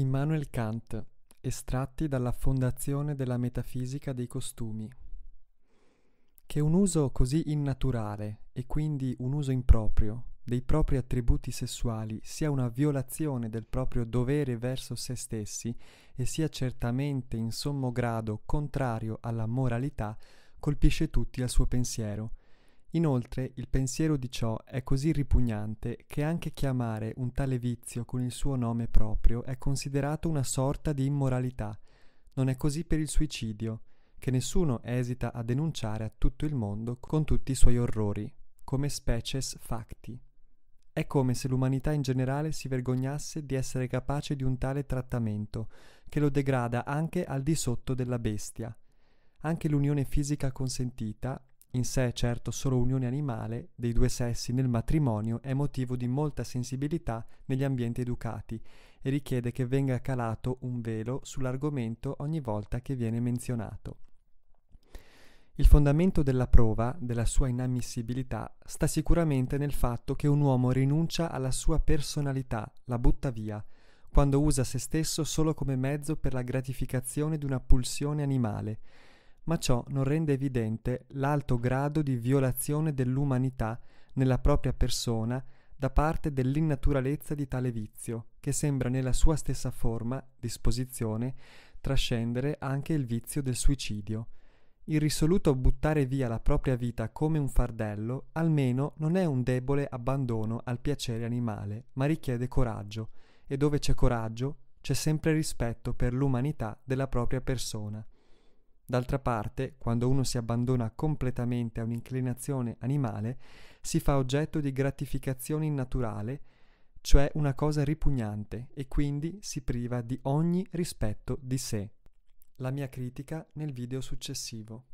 Immanuel Kant, estratti dalla Fondazione della Metafisica dei Costumi. Che un uso così innaturale e quindi un uso improprio dei propri attributi sessuali sia una violazione del proprio dovere verso se stessi e sia certamente in sommo grado contrario alla moralità colpisce tutti al suo pensiero, Inoltre il pensiero di ciò è così ripugnante che anche chiamare un tale vizio con il suo nome proprio è considerato una sorta di immoralità. Non è così per il suicidio, che nessuno esita a denunciare a tutto il mondo con tutti i suoi orrori, come species facti. È come se l'umanità in generale si vergognasse di essere capace di un tale trattamento, che lo degrada anche al di sotto della bestia. Anche l'unione fisica consentita in sé, certo, solo unione animale dei due sessi nel matrimonio è motivo di molta sensibilità negli ambienti educati e richiede che venga calato un velo sull'argomento ogni volta che viene menzionato. Il fondamento della prova, della sua inammissibilità, sta sicuramente nel fatto che un uomo rinuncia alla sua personalità, la butta via, quando usa se stesso solo come mezzo per la gratificazione di una pulsione animale, ma ciò non rende evidente l'alto grado di violazione dell'umanità nella propria persona da parte dell'innaturalezza di tale vizio, che sembra nella sua stessa forma, disposizione, trascendere anche il vizio del suicidio. Il risoluto buttare via la propria vita come un fardello, almeno non è un debole abbandono al piacere animale, ma richiede coraggio, e dove c'è coraggio, c'è sempre rispetto per l'umanità della propria persona. D'altra parte, quando uno si abbandona completamente a un'inclinazione animale, si fa oggetto di gratificazione innaturale, cioè una cosa ripugnante, e quindi si priva di ogni rispetto di sé. La mia critica nel video successivo.